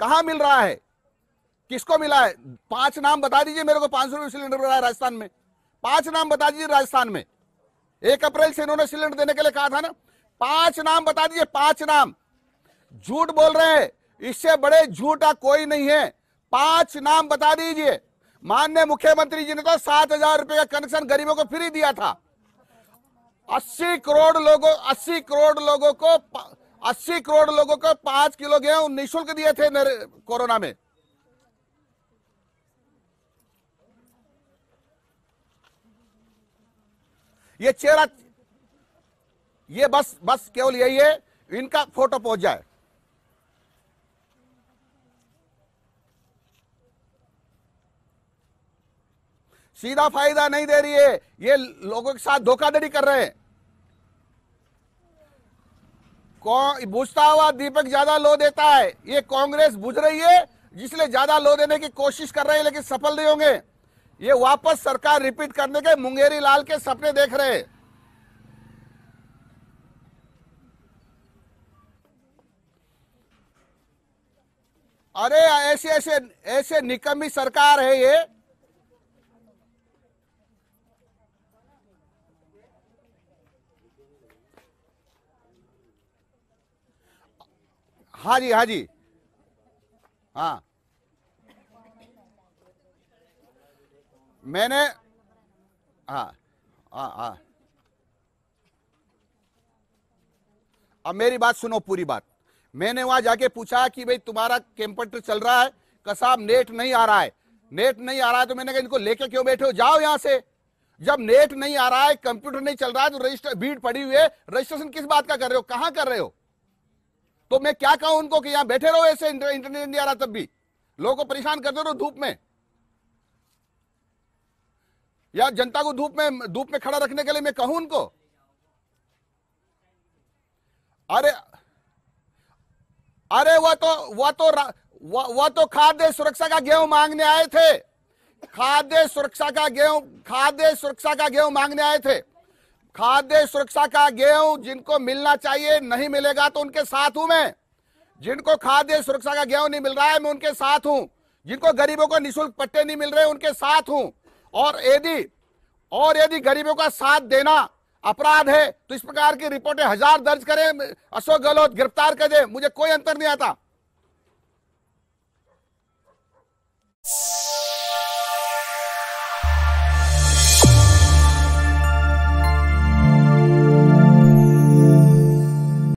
कहा मिल रहा है किसको मिला है पांच नाम बता दीजिए मेरे को पांच सौ रुपये सिलेंडर मिल रहा है राजस्थान में पांच नाम बता दीजिए राजस्थान में एक अप्रैल से इन्होंने सिलेंडर देने के लिए कहा था ना पांच नाम बता दीजिए पांच नाम झूठ बोल रहे हैं इससे बड़े झूठा कोई नहीं है पांच नाम बता दीजिए माननीय मुख्यमंत्री जी ने तो सात हजार रुपए का कनेक्शन गरीबों को फ्री दिया था अस्सी करोड़ लोगों अस्सी करोड़ लोगों को अस्सी करोड़ लोगों को पांच किलो गेहूं निःशुल्क दिए थे कोरोना में ये चेहरा ये बस बस केवल यही है इनका फोटो पहुंच जाए सीधा फायदा नहीं दे रही है ये लोगों के साथ धोखाधड़ी कर रहे हैं बुझता हुआ दीपक ज्यादा लो देता है ये कांग्रेस बुझ रही है जिसलिए ज्यादा लो देने की कोशिश कर रही है लेकिन सफल नहीं होंगे ये वापस सरकार रिपीट करने के मुंगेरी लाल के सपने देख रहे हैं अरे ऐसे ऐसे ऐसे निकम्मी सरकार है ये हाँ जी हाँ जी हाँ मैंने हाँ हाँ हाँ अब मेरी बात सुनो पूरी बात मैंने वहां जाके पूछा कि भाई तुम्हारा कंप्यूटर चल रहा है कसाब नेट नहीं आ रहा है नेट नहीं आ रहा है तो मैंने कहा इनको लेके क्यों बैठे हो जाओ यहां से जब नेट नहीं आ रहा है कंप्यूटर नहीं चल रहा है तो रजिस्टर भीड़ पड़ी हुई है रजिस्ट्रेशन किस बात का कर रहे हो कहां कर रहे हो तो मैं क्या कहूं उनको कि यहां बैठे रहो ऐसे इंटरनेट नहीं आ रहा तब भी लोगों को परेशान करते रहो तो धूप में या जनता को धूप में धूप में खड़ा रखने के लिए मैं कहूं उनको अरे अरे वह तो वह तो वह तो खाद्य सुरक्षा का गेहूं मांगने आए थे खाद्य सुरक्षा का गेहूं खाद्य सुरक्षा का गेहूं मांगने आए थे खाद्य सुरक्षा का गेहूं जिनको मिलना चाहिए नहीं मिलेगा तो उनके साथ हूं मैं जिनको खाद्य सुरक्षा का गेहूं नहीं मिल रहा है मैं उनके साथ हूं जिनको गरीबों को निशुल्क पट्टे नहीं मिल रहे उनके साथ हूं और यदि और यदि गरीबों का साथ देना अपराध है तो इस प्रकार की रिपोर्टें हजार दर्ज करें अशोक गहलोत गिरफ्तार कर दे मुझे कोई अंतर नहीं आता